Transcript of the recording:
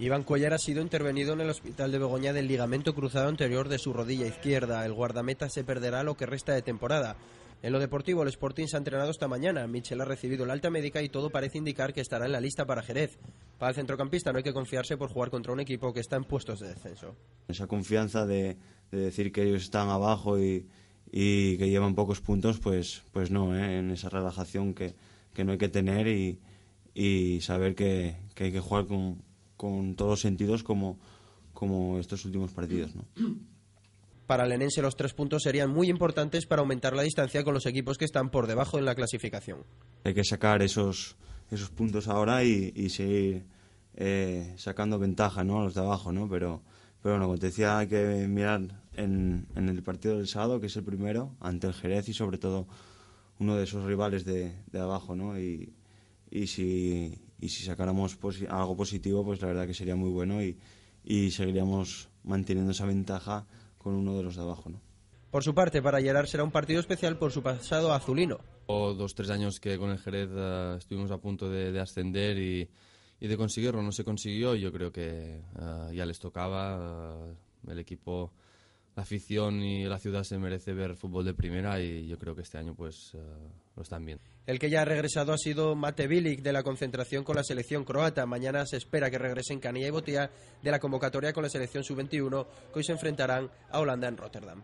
Iván Cuellar ha sido intervenido en el Hospital de Begoña del ligamento cruzado anterior de su rodilla izquierda. El guardameta se perderá lo que resta de temporada. En lo deportivo, el Sporting se ha entrenado esta mañana. Michel ha recibido la alta médica y todo parece indicar que estará en la lista para Jerez. Para el centrocampista no hay que confiarse por jugar contra un equipo que está en puestos de descenso. Esa confianza de, decir que ellos están abajo y, que llevan pocos puntos, pues, pues no, ¿eh? en esa relajación que, no hay que tener y, saber que hay que jugar con, con todos los sentidos como, como estos últimos partidos. ¿no? Para el Enense los tres puntos serían muy importantes para aumentar la distancia con los equipos que están por debajo en la clasificación. Hay que sacar esos, esos puntos ahora y, seguir eh, sacando ventaja ¿no? a los de abajo, ¿no? pero, pero bueno, como te decía, hay que mirar en, en, el partido del sábado, que es el primero, ante el Jerez y sobre todo uno de esos rivales de, de abajo, ¿no? Y, y si, y si sacáramos algo positivo, pues la verdad que sería muy bueno y, y seguiríamos manteniendo esa ventaja con uno de los de abajo. ¿no? Por su parte, para Gerard será un partido especial por su pasado azulino. O dos, tres años que con el Jerez eh, estuvimos a punto de, ascender y, y, de conseguirlo. No se consiguió y yo creo que eh, ya les tocaba. Eh, el equipo la afición y la ciudad se merece ver fútbol de primera y yo creo que este año pues eh, lo están viendo. El que ya ha regresado ha sido Mate Bilic de la concentración con la selección croata. Mañana se espera que regresen Canilla y Botía de la convocatoria con la selección sub-21 que hoy se enfrentarán a Holanda en Rotterdam.